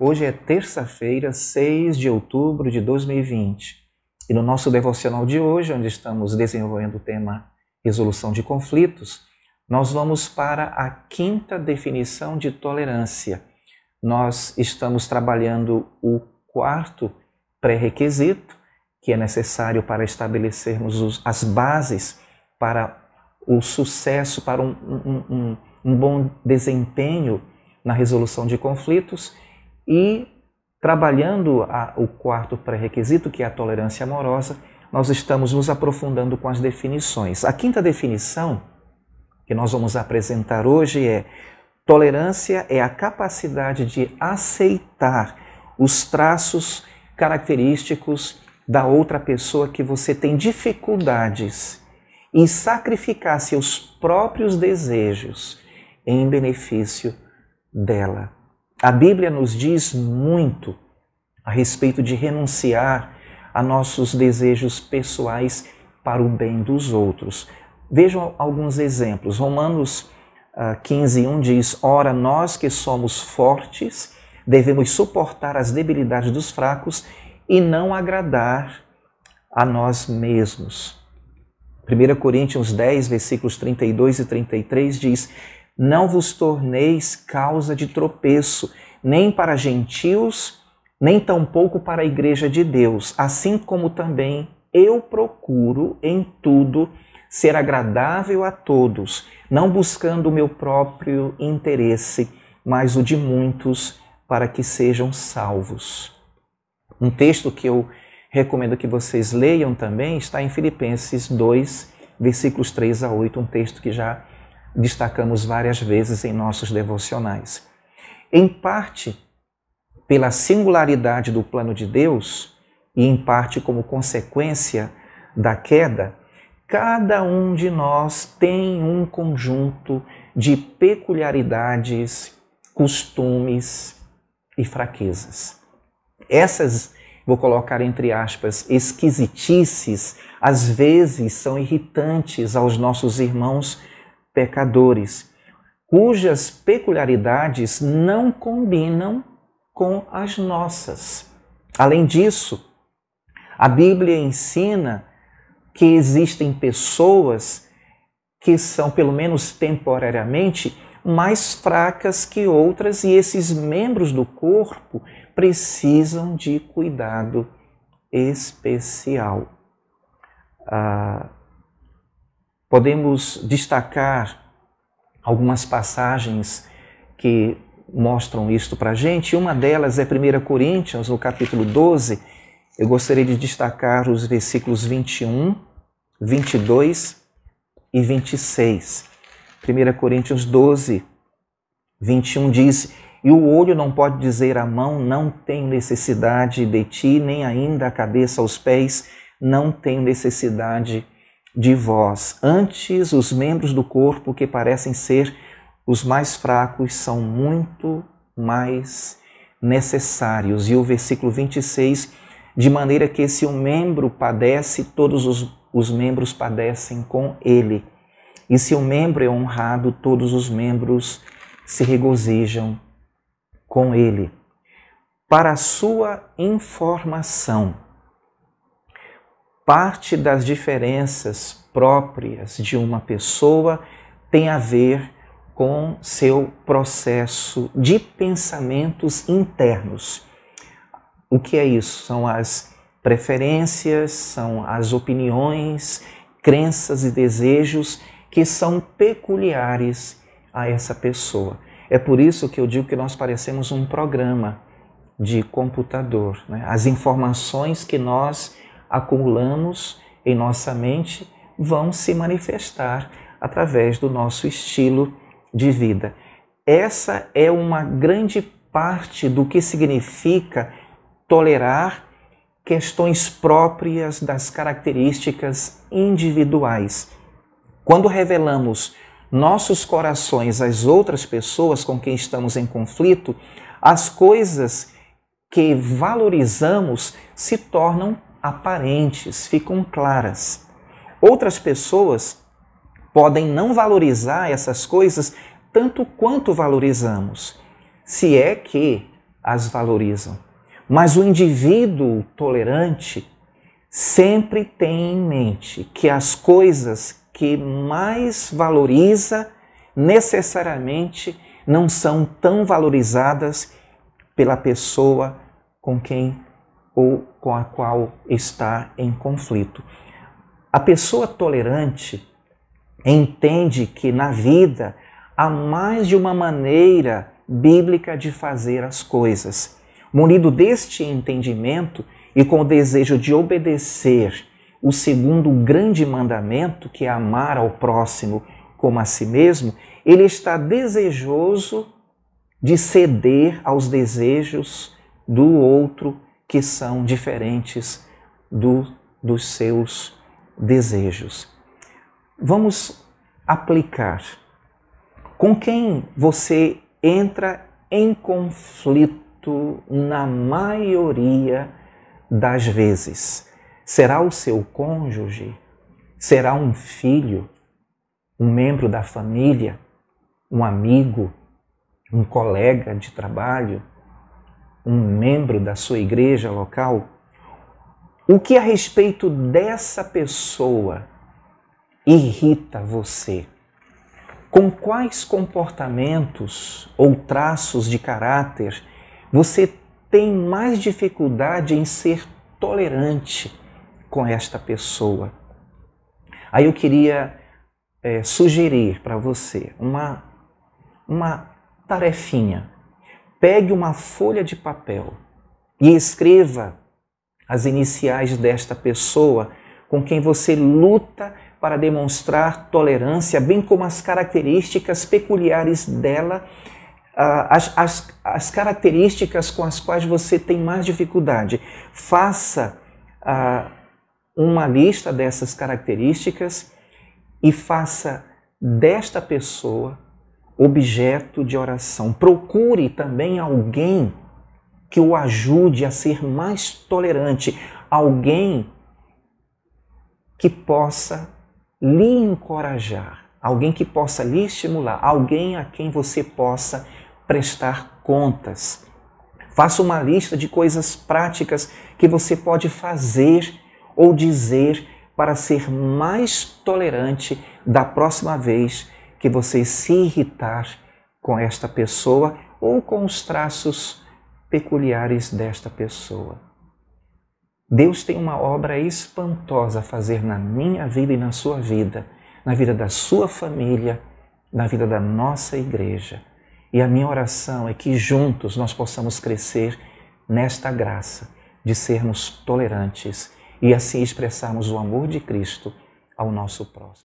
Hoje é terça-feira, 6 de outubro de 2020. E no nosso devocional de hoje, onde estamos desenvolvendo o tema resolução de conflitos, nós vamos para a quinta definição de tolerância. Nós estamos trabalhando o quarto pré-requisito que é necessário para estabelecermos os, as bases para o sucesso, para um, um, um, um bom desempenho na resolução de conflitos e trabalhando a, o quarto pré-requisito, que é a tolerância amorosa, nós estamos nos aprofundando com as definições. A quinta definição que nós vamos apresentar hoje é: tolerância é a capacidade de aceitar os traços característicos da outra pessoa que você tem dificuldades e sacrificar seus próprios desejos em benefício dela. A Bíblia nos diz muito a respeito de renunciar a nossos desejos pessoais para o bem dos outros. Vejam alguns exemplos. Romanos 15, ah, 1 diz: Ora, nós que somos fortes devemos suportar as debilidades dos fracos e não agradar a nós mesmos. 1 Coríntios 10, versículos 32 e 33 diz: não vos torneis causa de tropeço, nem para gentios, nem tampouco para a igreja de Deus, assim como também eu procuro em tudo ser agradável a todos, não buscando o meu próprio interesse, mas o de muitos, para que sejam salvos. Um texto que eu recomendo que vocês leiam também está em Filipenses 2, versículos 3 a 8, um texto que já destacamos várias vezes em nossos devocionais. Em parte pela singularidade do plano de Deus e em parte como consequência da queda, cada um de nós tem um conjunto de peculiaridades, costumes e fraquezas. Essas, vou colocar entre aspas, esquisitices, às vezes são irritantes aos nossos irmãos pecadores, cujas peculiaridades não combinam com as nossas. Além disso, a Bíblia ensina que existem pessoas que são, pelo menos temporariamente, mais fracas que outras e esses membros do corpo precisam de cuidado especial. Ah, Podemos destacar algumas passagens que mostram isto para a gente. Uma delas é 1 Coríntios, no capítulo 12. Eu gostaria de destacar os versículos 21, 22 e 26. 1 Coríntios 12, 21 diz: E o olho não pode dizer à mão, não tenho necessidade de ti, nem ainda a cabeça aos pés, não tenho necessidade de vós. Antes, os membros do corpo que parecem ser os mais fracos são muito mais necessários. E o versículo 26, de maneira que se um membro padece, todos os, os membros padecem com ele. E se um membro é honrado, todos os membros se regozijam com ele. Para sua informação, parte das diferenças próprias de uma pessoa tem a ver com seu processo de pensamentos internos. O que é isso? São as preferências, são as opiniões, crenças e desejos que são peculiares a essa pessoa. É por isso que eu digo que nós parecemos um programa de computador. Né? As informações que nós acumulamos em nossa mente vão se manifestar através do nosso estilo de vida. Essa é uma grande parte do que significa tolerar questões próprias das características individuais. Quando revelamos nossos corações às outras pessoas com quem estamos em conflito, as coisas que valorizamos se tornam aparentes, ficam claras. Outras pessoas podem não valorizar essas coisas tanto quanto valorizamos, se é que as valorizam. Mas o indivíduo tolerante sempre tem em mente que as coisas que mais valoriza necessariamente não são tão valorizadas pela pessoa com quem ou com a qual está em conflito. A pessoa tolerante entende que na vida há mais de uma maneira bíblica de fazer as coisas. Munido deste entendimento e com o desejo de obedecer o segundo grande mandamento, que é amar ao próximo como a si mesmo, ele está desejoso de ceder aos desejos do outro que são diferentes do, dos seus desejos. Vamos aplicar. Com quem você entra em conflito na maioria das vezes? Será o seu cônjuge? Será um filho? Um membro da família? Um amigo? Um colega de trabalho? um membro da sua igreja local, o que a respeito dessa pessoa irrita você? Com quais comportamentos ou traços de caráter você tem mais dificuldade em ser tolerante com esta pessoa? Aí eu queria é, sugerir para você uma, uma tarefinha Pegue uma folha de papel e escreva as iniciais desta pessoa com quem você luta para demonstrar tolerância, bem como as características peculiares dela, ah, as, as, as características com as quais você tem mais dificuldade. Faça uh, uma lista dessas características e faça desta pessoa objeto de oração. Procure também alguém que o ajude a ser mais tolerante, alguém que possa lhe encorajar, alguém que possa lhe estimular, alguém a quem você possa prestar contas. Faça uma lista de coisas práticas que você pode fazer ou dizer para ser mais tolerante da próxima vez que você se irritar com esta pessoa ou com os traços peculiares desta pessoa. Deus tem uma obra espantosa a fazer na minha vida e na sua vida, na vida da sua família, na vida da nossa igreja. E a minha oração é que juntos nós possamos crescer nesta graça de sermos tolerantes e assim expressarmos o amor de Cristo ao nosso próximo.